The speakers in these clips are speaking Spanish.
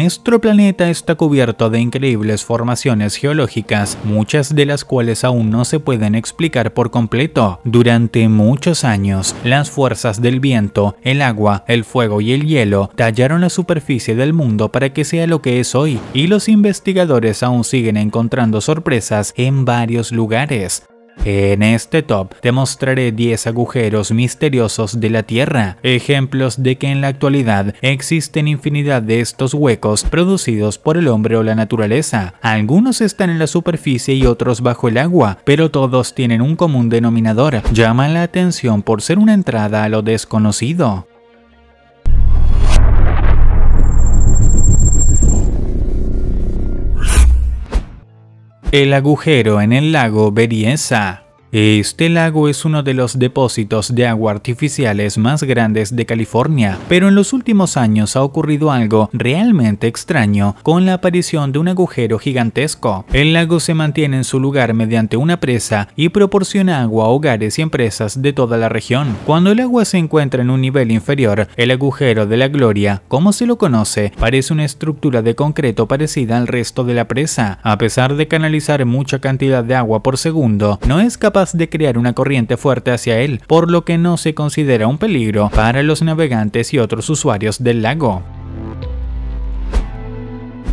Nuestro planeta está cubierto de increíbles formaciones geológicas, muchas de las cuales aún no se pueden explicar por completo. Durante muchos años, las fuerzas del viento, el agua, el fuego y el hielo tallaron la superficie del mundo para que sea lo que es hoy, y los investigadores aún siguen encontrando sorpresas en varios lugares. En este top te mostraré 10 agujeros misteriosos de la Tierra, ejemplos de que en la actualidad existen infinidad de estos huecos producidos por el hombre o la naturaleza. Algunos están en la superficie y otros bajo el agua, pero todos tienen un común denominador. llaman la atención por ser una entrada a lo desconocido. El agujero en el lago Berienza este lago es uno de los depósitos de agua artificiales más grandes de California, pero en los últimos años ha ocurrido algo realmente extraño con la aparición de un agujero gigantesco. El lago se mantiene en su lugar mediante una presa y proporciona agua a hogares y empresas de toda la región. Cuando el agua se encuentra en un nivel inferior, el agujero de la gloria, como se lo conoce, parece una estructura de concreto parecida al resto de la presa. A pesar de canalizar mucha cantidad de agua por segundo, no es capaz de crear una corriente fuerte hacia él, por lo que no se considera un peligro para los navegantes y otros usuarios del lago.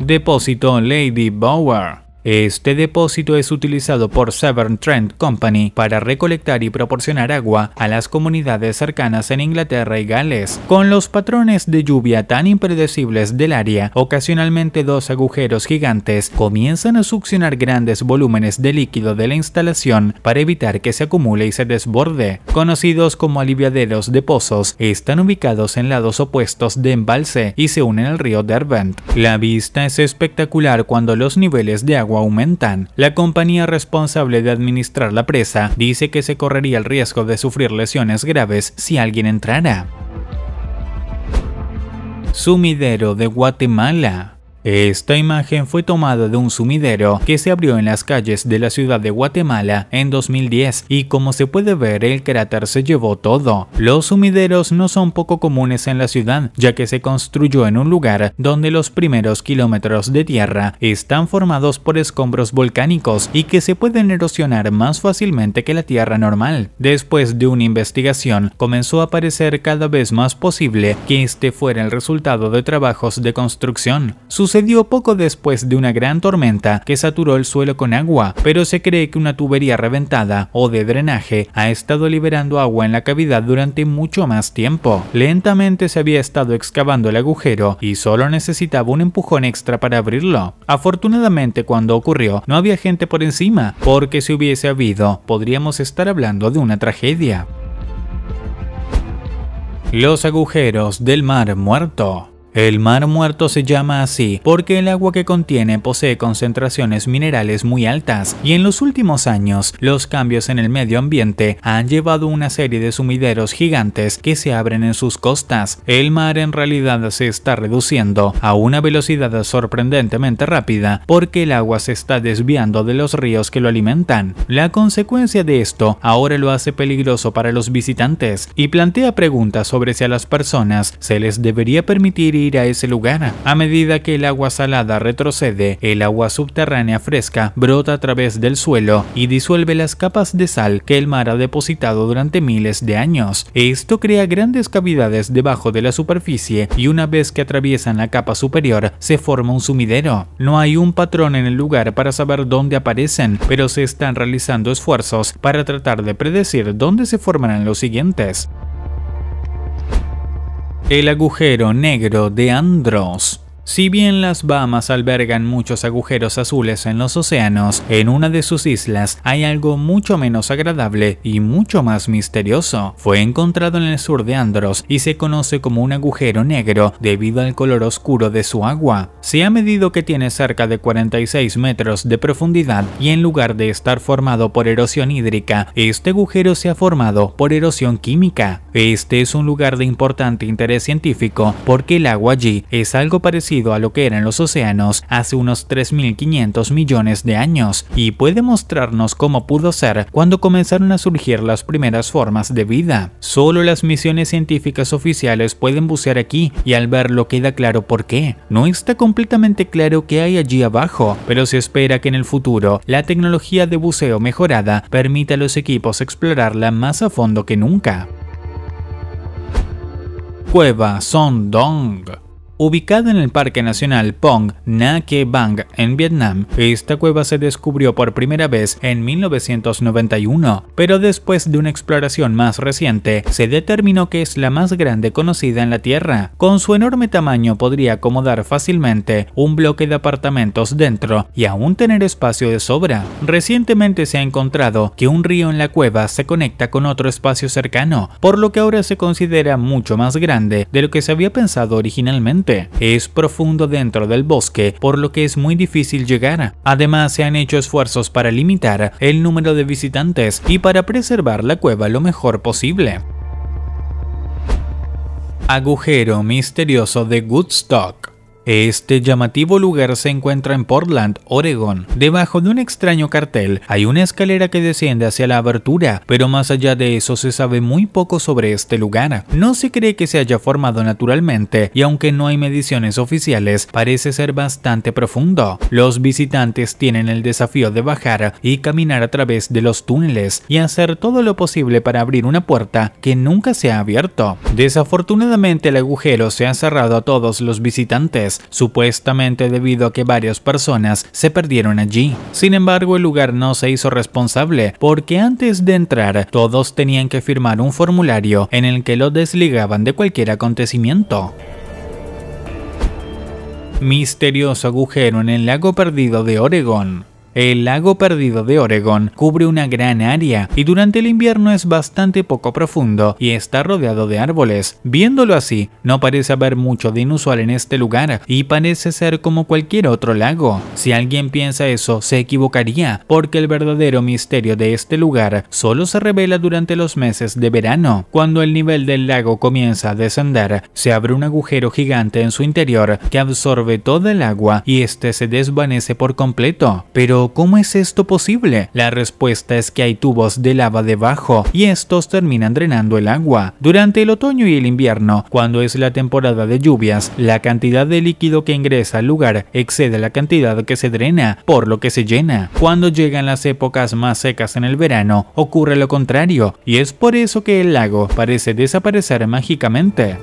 Depósito Lady Bower este depósito es utilizado por Severn Trent Company para recolectar y proporcionar agua a las comunidades cercanas en Inglaterra y Gales. Con los patrones de lluvia tan impredecibles del área, ocasionalmente dos agujeros gigantes comienzan a succionar grandes volúmenes de líquido de la instalación para evitar que se acumule y se desborde. Conocidos como aliviaderos de pozos, están ubicados en lados opuestos de embalse y se unen al río Derwent. La vista es espectacular cuando los niveles de agua aumentan. La compañía responsable de administrar la presa dice que se correría el riesgo de sufrir lesiones graves si alguien entrara. Sumidero de Guatemala esta imagen fue tomada de un sumidero que se abrió en las calles de la ciudad de Guatemala en 2010 y como se puede ver el cráter se llevó todo. Los sumideros no son poco comunes en la ciudad ya que se construyó en un lugar donde los primeros kilómetros de tierra están formados por escombros volcánicos y que se pueden erosionar más fácilmente que la tierra normal. Después de una investigación comenzó a parecer cada vez más posible que este fuera el resultado de trabajos de construcción sucedió poco después de una gran tormenta que saturó el suelo con agua, pero se cree que una tubería reventada o de drenaje ha estado liberando agua en la cavidad durante mucho más tiempo. Lentamente se había estado excavando el agujero y solo necesitaba un empujón extra para abrirlo. Afortunadamente cuando ocurrió no había gente por encima, porque si hubiese habido podríamos estar hablando de una tragedia. Los agujeros del mar muerto el mar muerto se llama así porque el agua que contiene posee concentraciones minerales muy altas y en los últimos años los cambios en el medio ambiente han llevado una serie de sumideros gigantes que se abren en sus costas. El mar en realidad se está reduciendo a una velocidad sorprendentemente rápida porque el agua se está desviando de los ríos que lo alimentan. La consecuencia de esto ahora lo hace peligroso para los visitantes y plantea preguntas sobre si a las personas se les debería permitir ir a ese lugar. A medida que el agua salada retrocede, el agua subterránea fresca brota a través del suelo y disuelve las capas de sal que el mar ha depositado durante miles de años. Esto crea grandes cavidades debajo de la superficie y una vez que atraviesan la capa superior se forma un sumidero. No hay un patrón en el lugar para saber dónde aparecen, pero se están realizando esfuerzos para tratar de predecir dónde se formarán los siguientes. El agujero negro de Andros si bien las Bahamas albergan muchos agujeros azules en los océanos, en una de sus islas hay algo mucho menos agradable y mucho más misterioso. Fue encontrado en el sur de Andros y se conoce como un agujero negro debido al color oscuro de su agua. Se ha medido que tiene cerca de 46 metros de profundidad y en lugar de estar formado por erosión hídrica, este agujero se ha formado por erosión química. Este es un lugar de importante interés científico porque el agua allí es algo parecido a lo que eran los océanos hace unos 3.500 millones de años y puede mostrarnos cómo pudo ser cuando comenzaron a surgir las primeras formas de vida. Solo las misiones científicas oficiales pueden bucear aquí y al verlo queda claro por qué. No está completamente claro qué hay allí abajo, pero se espera que en el futuro la tecnología de buceo mejorada permita a los equipos explorarla más a fondo que nunca. Cueva Son Dong Ubicada en el Parque Nacional Pong Ke Bang en Vietnam, esta cueva se descubrió por primera vez en 1991, pero después de una exploración más reciente, se determinó que es la más grande conocida en la Tierra. Con su enorme tamaño podría acomodar fácilmente un bloque de apartamentos dentro y aún tener espacio de sobra. Recientemente se ha encontrado que un río en la cueva se conecta con otro espacio cercano, por lo que ahora se considera mucho más grande de lo que se había pensado originalmente. Es profundo dentro del bosque, por lo que es muy difícil llegar. Además, se han hecho esfuerzos para limitar el número de visitantes y para preservar la cueva lo mejor posible. Agujero misterioso de Woodstock este llamativo lugar se encuentra en Portland, Oregon. Debajo de un extraño cartel hay una escalera que desciende hacia la abertura, pero más allá de eso se sabe muy poco sobre este lugar. No se cree que se haya formado naturalmente y aunque no hay mediciones oficiales, parece ser bastante profundo. Los visitantes tienen el desafío de bajar y caminar a través de los túneles y hacer todo lo posible para abrir una puerta que nunca se ha abierto. Desafortunadamente el agujero se ha cerrado a todos los visitantes supuestamente debido a que varias personas se perdieron allí. Sin embargo, el lugar no se hizo responsable porque antes de entrar todos tenían que firmar un formulario en el que lo desligaban de cualquier acontecimiento misterioso agujero en el lago perdido de Oregón. El lago perdido de Oregon cubre una gran área y durante el invierno es bastante poco profundo y está rodeado de árboles. Viéndolo así, no parece haber mucho de inusual en este lugar y parece ser como cualquier otro lago. Si alguien piensa eso, se equivocaría, porque el verdadero misterio de este lugar solo se revela durante los meses de verano. Cuando el nivel del lago comienza a descender, se abre un agujero gigante en su interior que absorbe toda el agua y este se desvanece por completo. Pero ¿cómo es esto posible? La respuesta es que hay tubos de lava debajo y estos terminan drenando el agua. Durante el otoño y el invierno, cuando es la temporada de lluvias, la cantidad de líquido que ingresa al lugar excede la cantidad que se drena, por lo que se llena. Cuando llegan las épocas más secas en el verano, ocurre lo contrario, y es por eso que el lago parece desaparecer mágicamente.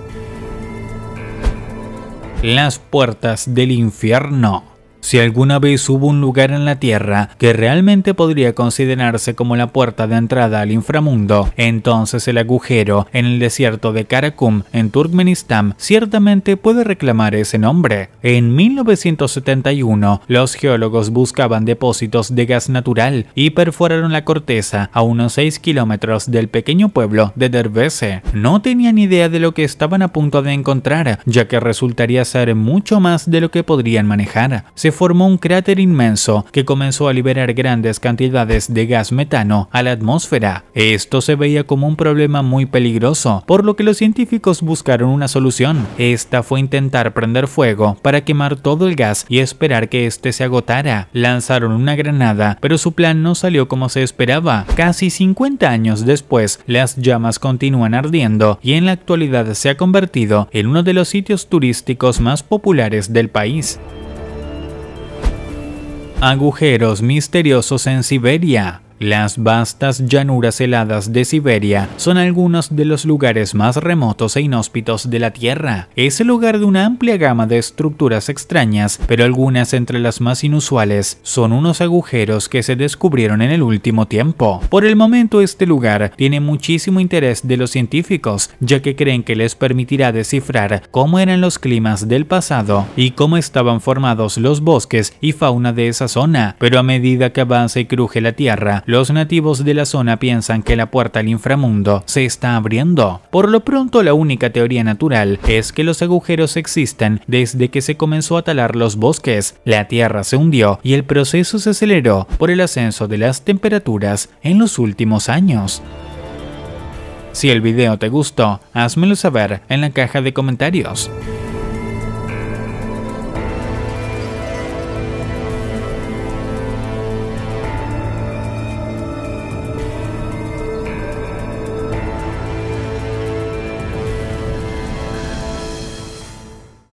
Las puertas del infierno. Si alguna vez hubo un lugar en la Tierra que realmente podría considerarse como la puerta de entrada al inframundo, entonces el agujero en el desierto de Karakum, en Turkmenistán, ciertamente puede reclamar ese nombre. En 1971, los geólogos buscaban depósitos de gas natural y perforaron la corteza a unos 6 kilómetros del pequeño pueblo de Derbese. No tenían idea de lo que estaban a punto de encontrar, ya que resultaría ser mucho más de lo que podrían manejar formó un cráter inmenso que comenzó a liberar grandes cantidades de gas metano a la atmósfera. Esto se veía como un problema muy peligroso, por lo que los científicos buscaron una solución. Esta fue intentar prender fuego para quemar todo el gas y esperar que este se agotara. Lanzaron una granada, pero su plan no salió como se esperaba. Casi 50 años después, las llamas continúan ardiendo y en la actualidad se ha convertido en uno de los sitios turísticos más populares del país agujeros misteriosos en Siberia. Las vastas llanuras heladas de Siberia son algunos de los lugares más remotos e inhóspitos de la Tierra. Es el lugar de una amplia gama de estructuras extrañas, pero algunas entre las más inusuales son unos agujeros que se descubrieron en el último tiempo. Por el momento este lugar tiene muchísimo interés de los científicos, ya que creen que les permitirá descifrar cómo eran los climas del pasado y cómo estaban formados los bosques y fauna de esa zona, pero a medida que avanza y cruje la Tierra, los nativos de la zona piensan que la puerta al inframundo se está abriendo. Por lo pronto, la única teoría natural es que los agujeros existen desde que se comenzó a talar los bosques, la tierra se hundió y el proceso se aceleró por el ascenso de las temperaturas en los últimos años. Si el video te gustó, házmelo saber en la caja de comentarios.